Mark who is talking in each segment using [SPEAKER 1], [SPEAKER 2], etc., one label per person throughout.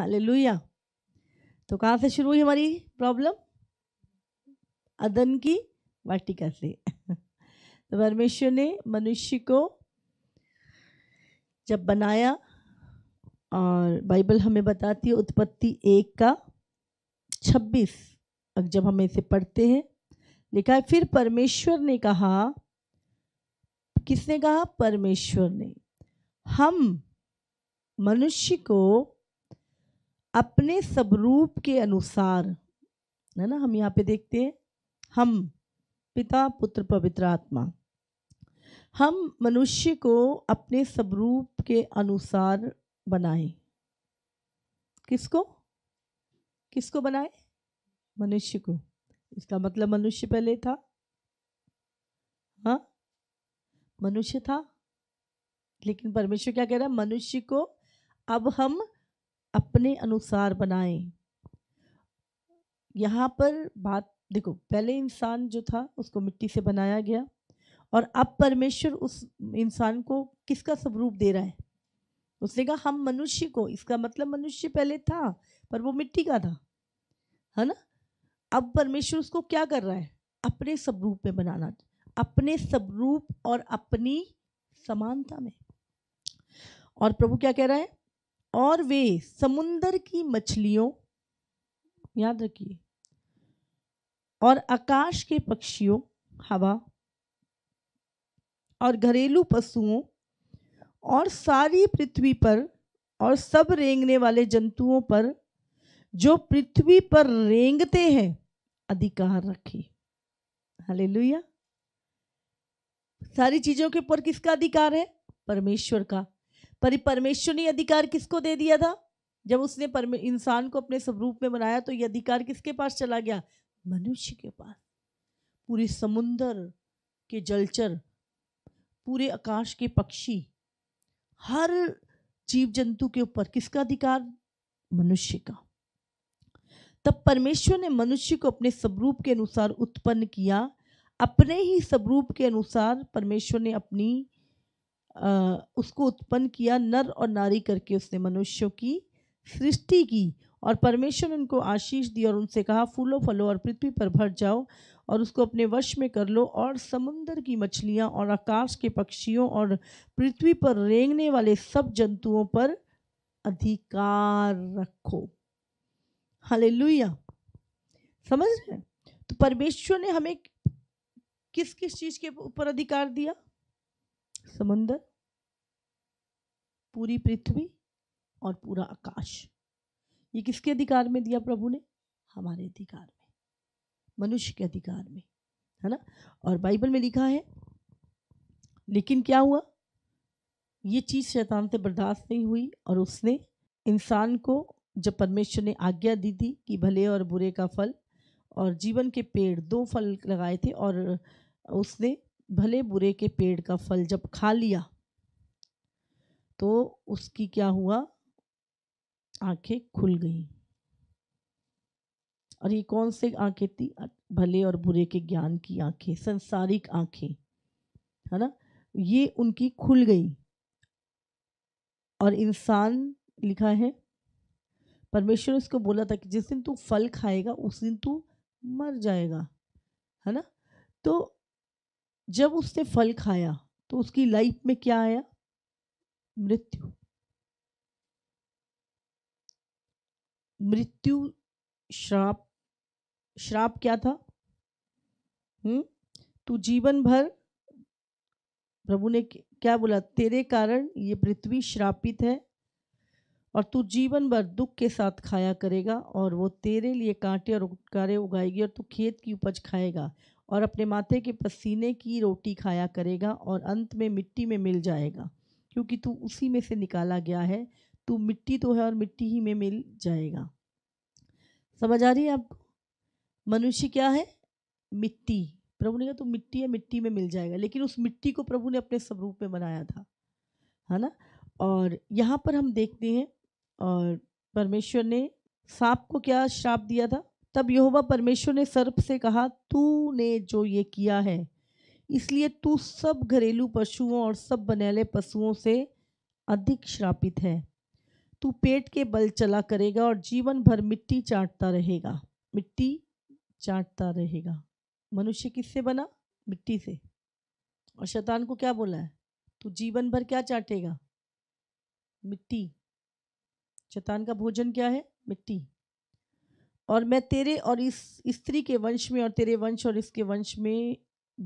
[SPEAKER 1] hallelujah तो कहाँ से शुरू हुई हमारी प्रॉब्लम अदन की वाटिका से तो परमेश्वर ने मनुष्य को जब बनाया और बाइबल हमें बताती है उत्पत्ति एक का छब्बीस जब हम इसे पढ़ते हैं लिखा है फिर परमेश्वर ने कहा किसने कहा परमेश्वर ने हम मनुष्य को अपने स्वरूप के अनुसार है ना हम यहाँ पे देखते हैं हम पिता पुत्र पवित्र आत्मा हम मनुष्य को अपने स्वरूप के अनुसार बनाए किसको किसको बनाए मनुष्य को इसका मतलब मनुष्य पहले था हाँ मनुष्य था लेकिन परमेश्वर क्या कह रहा है मनुष्य को अब हम अपने अनुसार बनाएं यहाँ पर बात देखो पहले इंसान जो था उसको मिट्टी से बनाया गया और अब परमेश्वर उस इंसान को किसका स्वरूप दे रहा है उसने कहा हम मनुष्य को इसका मतलब मनुष्य पहले था पर वो मिट्टी का था है ना अब परमेश्वर उसको क्या कर रहा है अपने स्वरूप में बनाना अपने स्वरूप और अपनी समानता में और प्रभु क्या कह रहा है और वे समुंदर की मछलियों याद रखिए और आकाश के पक्षियों हवा और घरेलू पशुओं और सारी पृथ्वी पर और सब रेंगने वाले जंतुओं पर जो पृथ्वी पर रेंगते हैं अधिकार रखे हले सारी चीजों के ऊपर किसका अधिकार है परमेश्वर का पर परमेश्वर ने अधिकार किसको दे दिया था जब उसने इंसान को अपने स्वरूप में बनाया तो ये अधिकार किसके पास चला गया मनुष्य के पास पूरे समुंदर के जलचर पूरे आकाश के पक्षी हर जीव जंतु के ऊपर किसका अधिकार मनुष्य का तब परमेश्वर ने मनुष्य को अपने स्वरूप के अनुसार उत्पन्न किया अपने ही स्वरूप के अनुसार परमेश्वर ने अपनी उसको उत्पन्न किया नर और नारी करके उसने मनुष्यों की सृष्टि की और परमेश्वर ने उनको आशीष दी और उनसे कहा फूलो फलो और पृथ्वी पर भर जाओ और उसको अपने वश में कर लो और समुंदर की मछलियाँ और आकाश के पक्षियों और पृथ्वी पर रेंगने वाले सब जंतुओं पर अधिकार रखो हले समझ रहे हैं तो परमेश्वर ने हमें किस किस चीज़ के ऊपर अधिकार दिया समुंदर पूरी पृथ्वी और पूरा आकाश ये किसके अधिकार में दिया प्रभु ने हमारे अधिकार में मनुष्य के अधिकार में है ना और बाइबल में लिखा है लेकिन क्या हुआ ये चीज़ शैतान से बर्दाश्त नहीं हुई और उसने इंसान को जब परमेश्वर ने आज्ञा दी थी कि भले और बुरे का फल और जीवन के पेड़ दो फल लगाए थे और उसने भले बुरे के पेड़ का फल जब खा लिया तो उसकी क्या हुआ आंखें खुल गई और ये कौन से आंखें थी भले और बुरे के ज्ञान की आंखें संसारिक आंखें है ना ये उनकी खुल गई और इंसान लिखा है परमेश्वर उसको बोला था कि जिस दिन तू फल खाएगा उस दिन तू मर जाएगा है ना तो जब उसने फल खाया तो उसकी लाइफ में क्या आया मृत्यु मृत्यु श्राप श्राप क्या था हम्म तू जीवन भर प्रभु ने क्या बोला तेरे कारण ये पृथ्वी श्रापित है और तू जीवन भर दुख के साथ खाया करेगा और वो तेरे लिए कांटे और उपकारे उगाएगी और तू खेत की उपज खाएगा और अपने माथे के पसीने की रोटी खाया करेगा और अंत में मिट्टी में मिल जाएगा क्योंकि तू उसी में से निकाला गया है तू मिट्टी तो है और मिट्टी ही में मिल जाएगा समझ आ रही है आपको मनुष्य क्या है मिट्टी प्रभु ने कहा तू मिट्टी है मिट्टी में मिल जाएगा लेकिन उस मिट्टी को प्रभु ने अपने स्वरूप में बनाया था है ना और यहाँ पर हम देखते हैं और परमेश्वर ने सांप को क्या श्राप दिया था तब यहोवा परमेश्वर ने सर्प से कहा तू ने जो ये किया है इसलिए तू सब घरेलू पशुओं और सब बनैले पशुओं से अधिक श्रापित है तू पेट के बल चला करेगा और जीवन भर मिट्टी चाटता रहेगा मिट्टी चाटता रहेगा मनुष्य किससे बना मिट्टी से और शैतान को क्या बोला है तू जीवन भर क्या चाटेगा मिट्टी शैतान का भोजन क्या है मिट्टी और मैं तेरे और इस स्त्री के वंश में और तेरे वंश और इसके वंश में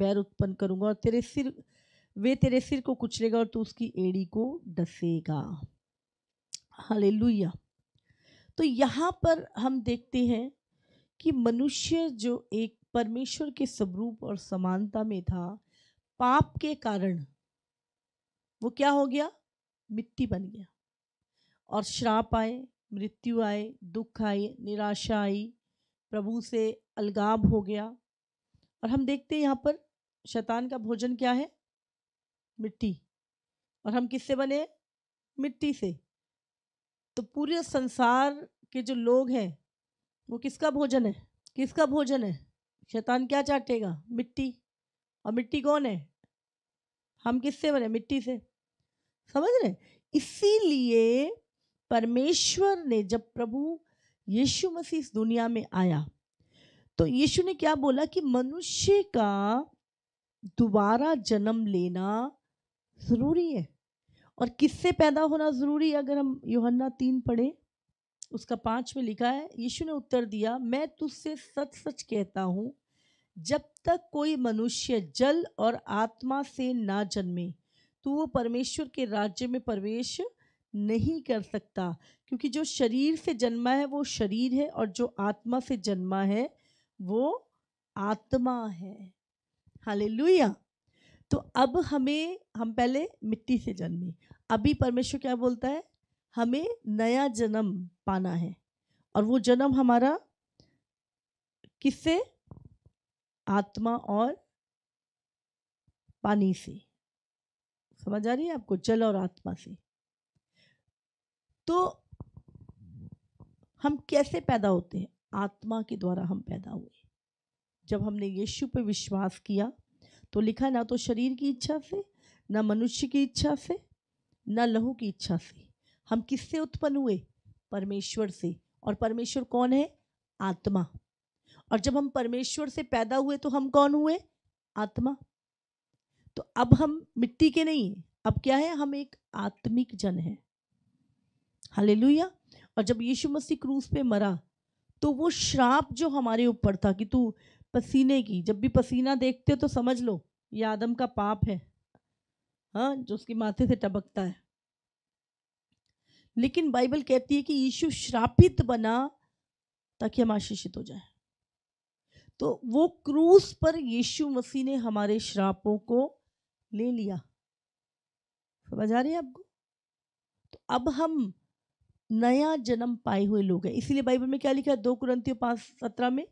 [SPEAKER 1] बैर उत्पन्न करूँगा और तेरे सिर वे तेरे सिर को कुचलेगा और तू उसकी एड़ी को डसेगा हले तो यहाँ पर हम देखते हैं कि मनुष्य जो एक परमेश्वर के स्वरूप और समानता में था पाप के कारण वो क्या हो गया मिट्टी बन गया और श्राप आए मृत्यु आए दुख आए निराशा आई प्रभु से अलगाव हो गया और हम देखते हैं यहाँ पर शैतान का भोजन क्या है मिट्टी और हम किससे बने मिट्टी से तो पूरे संसार के जो लोग हैं वो किसका भोजन है किसका भोजन है शैतान क्या चाटेगा मिट्टी और मिट्टी कौन है हम किससे बने मिट्टी से समझ रहे इसीलिए परमेश्वर ने जब प्रभु यीशु मसीह इस दुनिया में आया तो यीशु ने क्या बोला कि मनुष्य का दोबारा जन्म लेना ज़रूरी है और किससे पैदा होना ज़रूरी है अगर हम योहन्ना तीन पढ़े उसका पाँच में लिखा है यीशु ने उत्तर दिया मैं तुझसे सच सच कहता हूँ जब तक कोई मनुष्य जल और आत्मा से ना जन्मे तो वो परमेश्वर के राज्य में प्रवेश नहीं कर सकता क्योंकि जो शरीर से जन्मा है वो शरीर है और जो आत्मा से जन्मा है वो आत्मा है हालेलुया तो अब हमें हम पहले मिट्टी से जन्मे अभी परमेश्वर क्या बोलता है हमें नया जन्म पाना है और वो जन्म हमारा किससे आत्मा और पानी से समझ आ रही है आपको जल और आत्मा से तो हम कैसे पैदा होते हैं आत्मा के द्वारा हम पैदा हुए जब हमने यीशु पर विश्वास किया तो लिखा ना तो शरीर की इच्छा से ना मनुष्य की इच्छा से ना लहू की इच्छा से हम किससे उत्पन्न हुए परमेश्वर से और परमेश्वर कौन है आत्मा और जब हम परमेश्वर से पैदा हुए तो हम कौन हुए आत्मा तो अब हम मिट्टी के नहीं हैं अब क्या है हम एक आत्मिक जन हैं हालेलुया और जब यीशु मसीह क्रूस पे मरा तो वो श्राप जो हमारे ऊपर था कि तू पसीने की जब भी पसीना देखते हो तो समझ लो ये आदम का पाप है हाँ जो उसके माथे से टपकता है लेकिन बाइबल कहती है कि यीशु श्रापित बना ताकि हम आशीषित हो जाए तो वो क्रूस पर यीशु मसीह ने हमारे श्रापों को ले लिया समझ आ रही है आपको तो अब हम नया जन्म पाए हुए लोग हैं इसीलिए बाइबल में क्या लिखा है दो कुरंतियों पाँच सत्रह में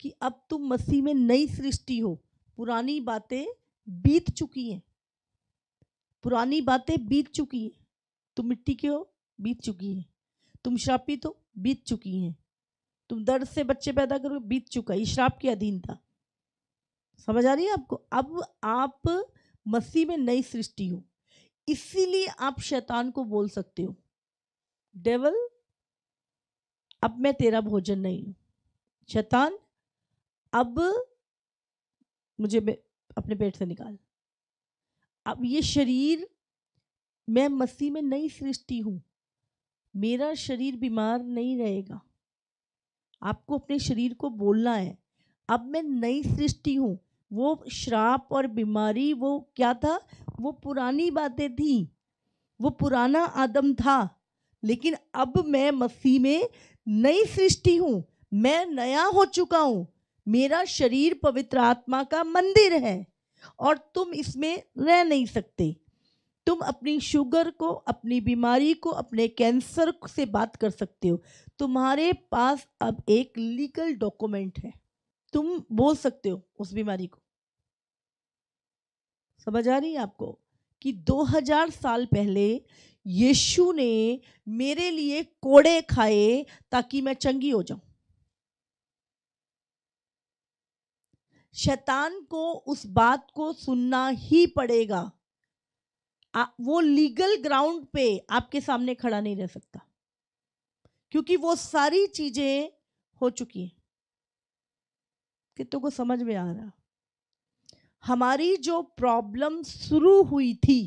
[SPEAKER 1] कि अब तुम मसीह में नई सृष्टि हो पुरानी बातें बीत चुकी हैं पुरानी बातें बीत चुकी हैं तुम मिट्टी के हो बीत चुकी है तुम श्रापित हो बीत चुकी हैं तुम दर्द से बच्चे पैदा करो बीत चुका है श्राप के अधीन था समझ आ रही है आपको अब आप मसीह में नई सृष्टि हो इसीलिए आप शैतान को बोल सकते हो डेवल अब मैं तेरा भोजन नहीं हूँ शैतान अब मुझे अपने पेट से निकाल अब ये शरीर मैं मसीह में नई सृष्टि हूँ मेरा शरीर बीमार नहीं रहेगा आपको अपने शरीर को बोलना है अब मैं नई सृष्टि हूँ वो श्राप और बीमारी वो क्या था वो पुरानी बातें थी वो पुराना आदम था लेकिन अब मैं मसीह में नई सृष्टि हूँ मैं नया हो चुका हूँ मेरा शरीर पवित्र आत्मा का मंदिर है और तुम इसमें रह नहीं सकते तुम अपनी शुगर को अपनी बीमारी को अपने कैंसर से बात कर सकते हो तुम्हारे पास अब एक लीगल डॉक्यूमेंट है तुम बोल सकते हो उस बीमारी को समझ आ रही है आपको कि 2000 साल पहले यीशु ने मेरे लिए कोड़े खाए ताकि मैं चंगी हो जाऊं शैतान को उस बात को सुनना ही पड़ेगा आ, वो लीगल ग्राउंड पे आपके सामने खड़ा नहीं रह सकता क्योंकि वो सारी चीजें हो चुकी हैं कितों को समझ में आ रहा हमारी जो प्रॉब्लम शुरू हुई थी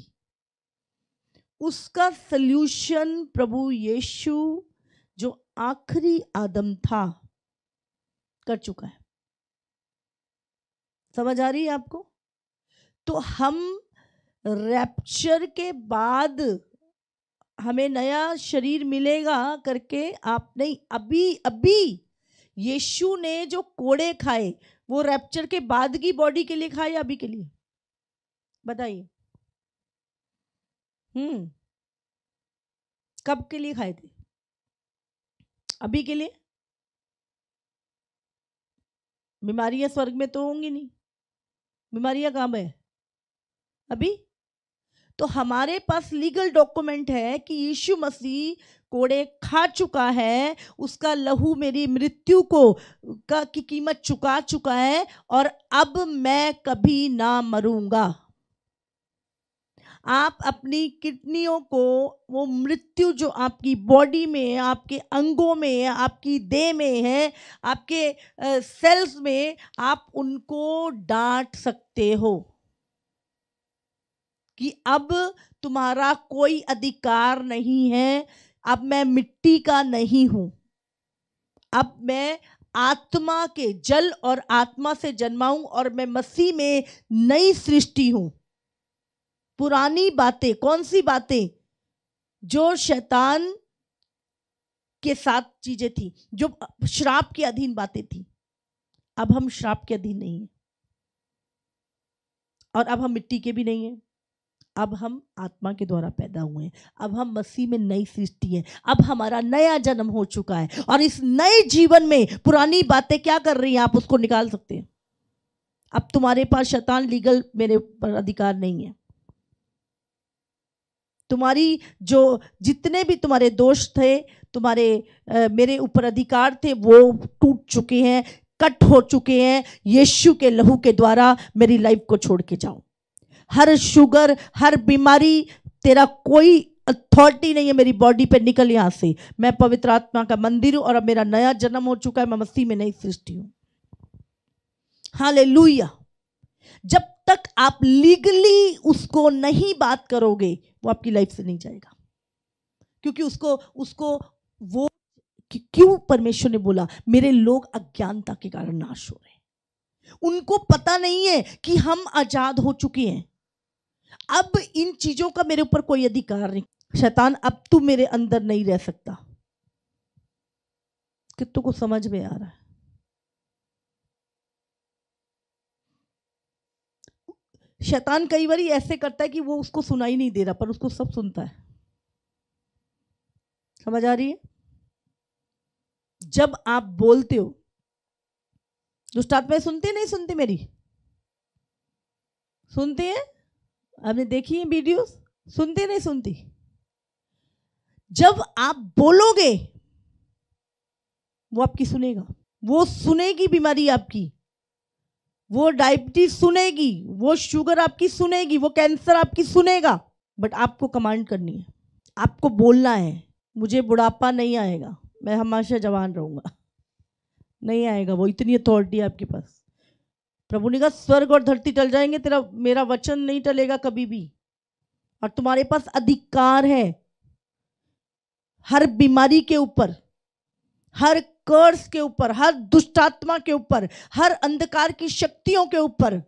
[SPEAKER 1] उसका सल्यूशन प्रभु यीशु जो आखिरी आदम था कर चुका है समझ आ रही है आपको तो हम रैप्चर के बाद हमें नया शरीर मिलेगा करके आप नहीं अभी अभी यीशु ने जो कोड़े खाए वो रैप्चर के बाद की बॉडी के लिए खाए या अभी के लिए बताइए हम्म कब के लिए खाए थे अभी के लिए बीमारियां स्वर्ग में तो होंगी नहीं बीमारियां कहाँ है अभी तो हमारे पास लीगल डॉक्यूमेंट है कि यीशु मसीह कोड़े खा चुका है उसका लहू मेरी मृत्यु को का की कीमत चुका चुका है और अब मैं कभी ना मरूंगा आप अपनी किडनियों को वो मृत्यु जो आपकी बॉडी में आपके अंगों में आपकी देह में है आपके सेल्स में आप उनको डांट सकते हो कि अब तुम्हारा कोई अधिकार नहीं है अब मैं मिट्टी का नहीं हूं अब मैं आत्मा के जल और आत्मा से जन्माऊं और मैं मसीह में नई सृष्टि हूं पुरानी बातें कौन सी बातें जो शैतान के साथ चीजें थी जो श्राप के अधीन बातें थी अब हम श्राप के अधीन नहीं है और अब हम मिट्टी के भी नहीं हैं अब हम आत्मा के द्वारा पैदा हुए हैं अब हम मसीह में नई सृष्टि हैं अब हमारा नया जन्म हो चुका है और इस नए जीवन में पुरानी बातें क्या कर रही हैं आप उसको निकाल सकते हैं अब तुम्हारे पास शैतान लीगल मेरे पर अधिकार नहीं है तुम्हारी जो जितने भी तुम्हारे दोष थे तुम्हारे आ, मेरे ऊपर अधिकार थे वो टूट चुके हैं कट हो चुके हैं यीशु के लहू के द्वारा मेरी लाइफ को छोड़ के जाओ हर शुगर हर बीमारी तेरा कोई अथॉरिटी नहीं है मेरी बॉडी पे निकल यहाँ से मैं पवित्र आत्मा का मंदिर हूँ और अब मेरा नया जन्म हो चुका है मैं मस्ती में नई सृष्टि हूँ हाँ ले जब तक आप लीगली उसको नहीं बात करोगे वो आपकी लाइफ से नहीं जाएगा क्योंकि उसको उसको वो क्यों परमेश्वर ने बोला मेरे लोग अज्ञानता के कारण नाश हो रहे हैं उनको पता नहीं है कि हम आजाद हो चुके हैं अब इन चीजों का मेरे ऊपर कोई अधिकार नहीं शैतान अब तू मेरे अंदर नहीं रह सकता कितों को समझ में आ रहा है शैतान कई बार ऐसे करता है कि वो उसको सुनाई नहीं दे रहा पर उसको सब सुनता है समझ आ रही है जब आप बोलते हो दुष्ट में सुनती नहीं सुनती मेरी सुनती है आपने देखी है वीडियोस सुनती नहीं सुनती जब आप बोलोगे वो आपकी सुनेगा वो सुनेगी बीमारी आपकी वो डायबिटीज सुनेगी वो शुगर आपकी सुनेगी वो कैंसर आपकी सुनेगा बट आपको कमांड करनी है आपको बोलना है मुझे बुढ़ापा नहीं आएगा मैं हमेशा जवान रहूँगा नहीं आएगा वो इतनी अथॉरिटी है आपके पास प्रभु ने कहा स्वर्ग और धरती टल जाएंगे तेरा मेरा वचन नहीं टलेगा कभी भी और तुम्हारे पास अधिकार है हर बीमारी के ऊपर हर कर्स के ऊपर हर दुष्टात्मा के ऊपर हर अंधकार की शक्तियों के ऊपर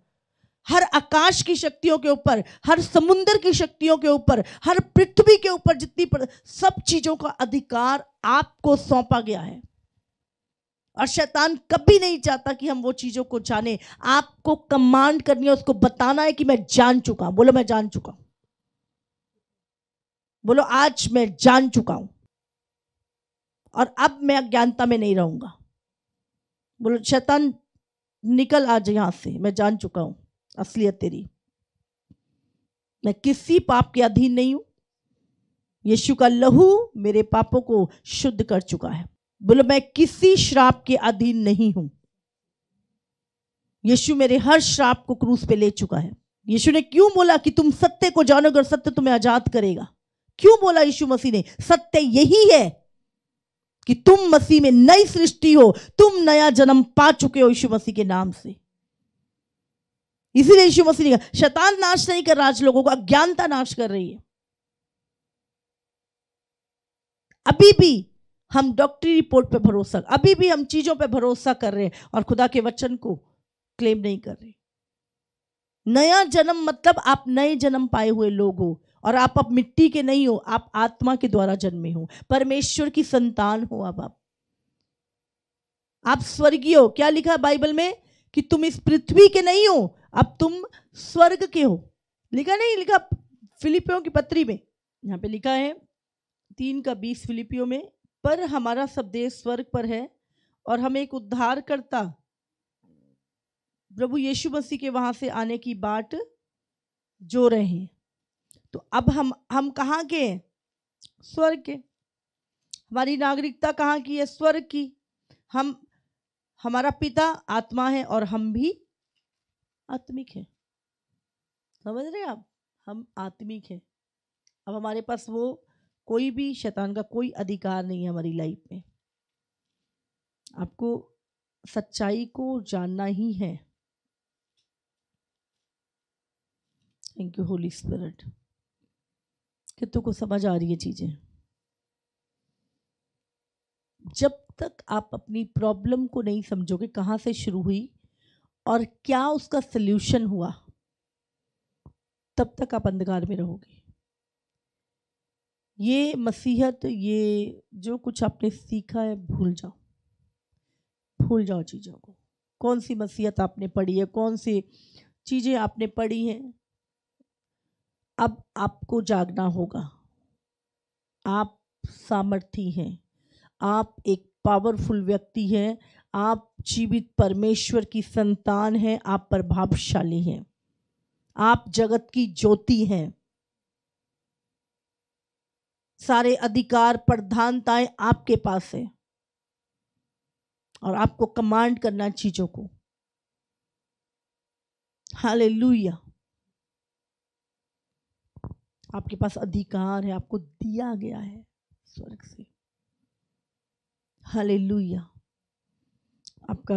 [SPEAKER 1] हर आकाश की शक्तियों के ऊपर हर समुंदर की शक्तियों के ऊपर हर पृथ्वी के ऊपर जितनी पर, सब चीजों का अधिकार आपको सौंपा गया है और शैतान कभी नहीं चाहता कि हम वो चीजों को जाने आपको कमांड करनी है उसको बताना है कि मैं जान चुका हूं बोलो मैं जान चुका हूं बोलो आज मैं जान चुका हूं और अब मैं अज्ञानता में नहीं रहूंगा बोलो शैतान निकल आज यहां से मैं जान चुका हूं असलियत तेरी मैं किसी पाप के अधीन नहीं हूं यीशु का लहू मेरे पापों को शुद्ध कर चुका है बोलो मैं किसी श्राप के अधीन नहीं हूं यीशु मेरे हर श्राप को क्रूस पे ले चुका है यीशु ने क्यों बोला कि तुम सत्य को जानोगे और सत्य तुम्हें आजाद करेगा क्यों बोला यीशु मसीह ने सत्य यही है कि तुम मसीह में नई सृष्टि हो तुम नया जन्म पा चुके हो यीशु मसीह के नाम से इसीलिए यीशु मसीह ने कहा शैतान नाश नहीं कर रहा आज लोगों को अज्ञानता नाश कर रही है अभी भी हम डॉक्टरी रिपोर्ट पे भरोसा अभी भी हम चीजों पे भरोसा कर रहे हैं और खुदा के वचन को क्लेम नहीं कर रहे नया जन्म मतलब आप नए जन्म पाए हुए लोग हो और आप अब मिट्टी के नहीं हो आप आत्मा के द्वारा जन्मे हो परमेश्वर की संतान हो अब आप आप स्वर्गीय हो क्या लिखा बाइबल में कि तुम इस पृथ्वी के नहीं हो अब तुम स्वर्ग के हो लिखा नहीं लिखा फिलिपियों की पत्री में यहाँ पे लिखा है तीन का बीस फिलिपियों में पर हमारा सब देश स्वर्ग पर है और हम एक उद्धार करता प्रभु यीशु मसीह के वहां से आने की बाट जो रहे हैं तो अब हम हम कहाँ के स्वर्ग के हमारी नागरिकता कहाँ की है स्वर्ग की हम हमारा पिता आत्मा है और हम भी आत्मिक हैं समझ रहे आप हम आत्मिक हैं अब हमारे पास वो कोई भी शैतान का कोई अधिकार नहीं है हमारी लाइफ में आपको सच्चाई को जानना ही है थैंक यू होली स्पिरिट कि तुमको समझ आ रही है चीज़ें जब तक आप अपनी प्रॉब्लम को नहीं समझोगे कहाँ से शुरू हुई और क्या उसका सल्यूशन हुआ तब तक आप अंधकार में रहोगे ये मसीहत ये जो कुछ आपने सीखा है भूल जाओ भूल जाओ चीज़ों को कौन सी मसीहत आपने पढ़ी है कौन सी चीज़ें आपने पढ़ी हैं अब आपको जागना होगा आप सामर्थी हैं आप एक पावरफुल व्यक्ति हैं आप जीवित परमेश्वर की संतान हैं आप प्रभावशाली हैं आप जगत की ज्योति हैं सारे अधिकार प्रधानताएं आपके पास है और आपको कमांड करना चीजों को हालेलुया आपके पास अधिकार है आपको दिया गया है स्वर्ग से हाले आपका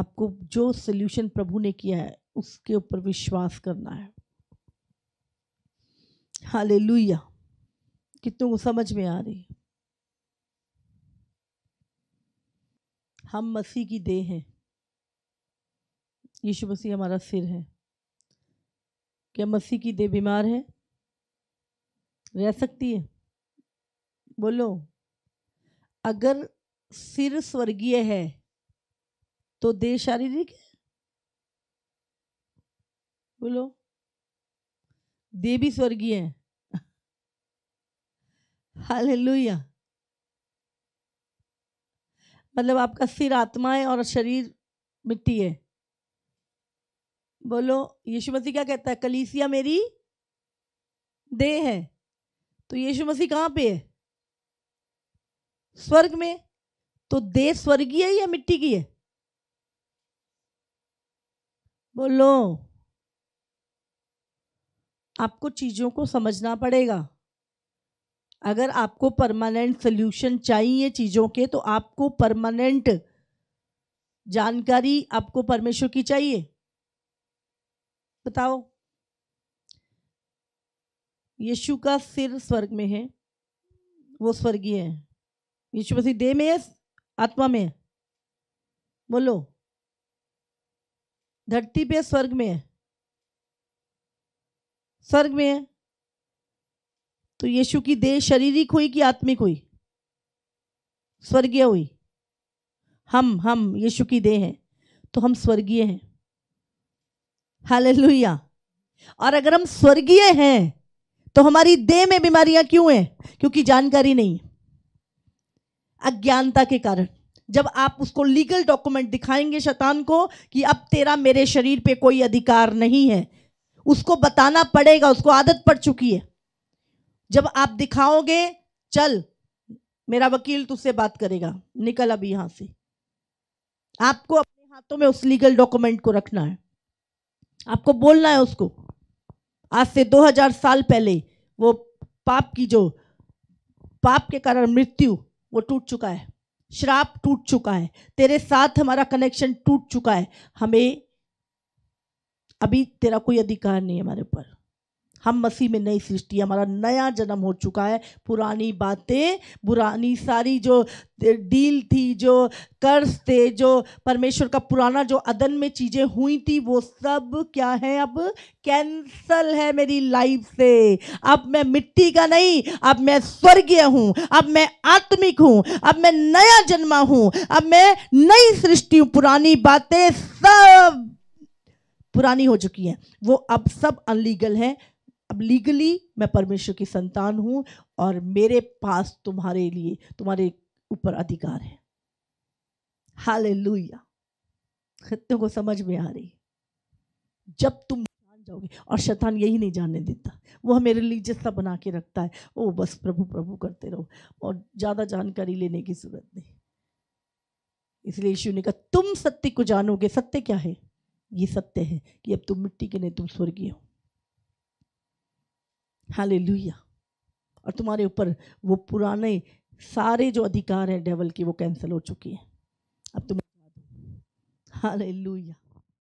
[SPEAKER 1] आपको जो सोल्यूशन प्रभु ने किया है उसके ऊपर विश्वास करना है हाल लुइया कितनों को समझ में आ रही हम मसीह की देह हैं यीशु मसीह हमारा सिर है क्या मसीह की देह बीमार है रह सकती है बोलो अगर सिर स्वर्गीय है तो देह शारीरिक है बोलो देह भी स्वर्गीय है हाल लोहिया मतलब आपका सिर आत्मा है और शरीर मिट्टी है बोलो यीशु मसीह क्या कहता है कलीसिया मेरी देह है तो यीशु मसीह कहाँ पे है स्वर्ग में तो देह स्वर्गीय है या मिट्टी की है बोलो आपको चीज़ों को समझना पड़ेगा अगर आपको परमानेंट सोल्यूशन चाहिए चीज़ों के तो आपको परमानेंट जानकारी आपको परमेश्वर की चाहिए बताओ यीशु का सिर स्वर्ग में है वो स्वर्गीय है यीशु मसीह देह में है आत्मा में है बोलो धरती पे स्वर्ग में है स्वर्ग में है तो यीशु की देह शारीरिक हुई कि आत्मिक हुई स्वर्गीय हुई हम हम यीशु की देह हैं तो हम स्वर्गीय हैं हालेलुया और अगर हम स्वर्गीय हैं तो हमारी देह में बीमारियां क्यों हैं क्योंकि जानकारी नहीं अज्ञानता के कारण जब आप उसको लीगल डॉक्यूमेंट दिखाएंगे शतान को कि अब तेरा मेरे शरीर पे कोई अधिकार नहीं है उसको बताना पड़ेगा उसको आदत पड़ चुकी है जब आप दिखाओगे चल मेरा वकील तुझसे बात करेगा निकल अभी यहां से आपको अपने हाथों में उस लीगल डॉक्यूमेंट को रखना है आपको बोलना है उसको आज से 2000 साल पहले वो पाप की जो पाप के कारण मृत्यु वो टूट चुका है श्राप टूट चुका है तेरे साथ हमारा कनेक्शन टूट चुका है हमें अभी तेरा कोई अधिकार नहीं है हमारे ऊपर हम मसीह में नई सृष्टि हमारा नया जन्म हो चुका है पुरानी बातें पुरानी सारी जो डील थी जो कर्ज थे जो परमेश्वर का पुराना जो अदन में चीज़ें हुई थी वो सब क्या है अब कैंसल है मेरी लाइफ से अब मैं मिट्टी का नहीं अब मैं स्वर्गीय हूँ अब मैं आत्मिक हूँ अब मैं नया जन्मा हूँ अब मैं नई सृष्टि हूँ पुरानी बातें सब पुरानी हो चुकी हैं वो अब सब अनलीगल हैं अब लीगली मैं परमेश्वर की संतान हूं और मेरे पास तुम्हारे लिए तुम्हारे ऊपर अधिकार है हाल लुया खत्तों को समझ में आ रही जब तुम जान जाओगे और शैतान यही नहीं जानने देता वह हमें रिलीजियस सा बना के रखता है ओ बस प्रभु प्रभु करते रहो और ज़्यादा जानकारी लेने की जरूरत नहीं इसलिए यीशु ने कहा तुम सत्य को जानोगे सत्य क्या है ये सत्य है कि अब तुम मिट्टी के नहीं तुम स्वर्गीय हो हालेलुया और तुम्हारे ऊपर वो पुराने सारे जो अधिकार हैं डेवल के वो कैंसिल हो चुकी हैं अब तुम हालेलुया